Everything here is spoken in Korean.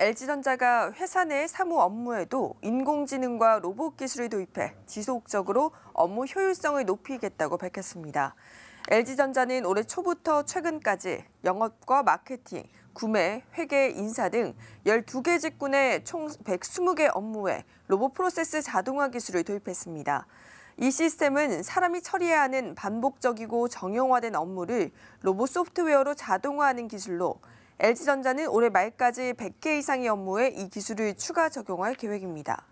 LG전자가 회사 내 사무 업무에도 인공지능과 로봇 기술을 도입해 지속적으로 업무 효율성을 높이겠다고 밝혔습니다. LG전자는 올해 초부터 최근까지 영업과 마케팅, 구매, 회계, 인사 등 12개 직군의 총 120개 업무에 로봇 프로세스 자동화 기술을 도입했습니다. 이 시스템은 사람이 처리해야 하는 반복적이고 정형화된 업무를 로봇 소프트웨어로 자동화하는 기술로 LG전자는 올해 말까지 100개 이상의 업무에 이 기술을 추가 적용할 계획입니다.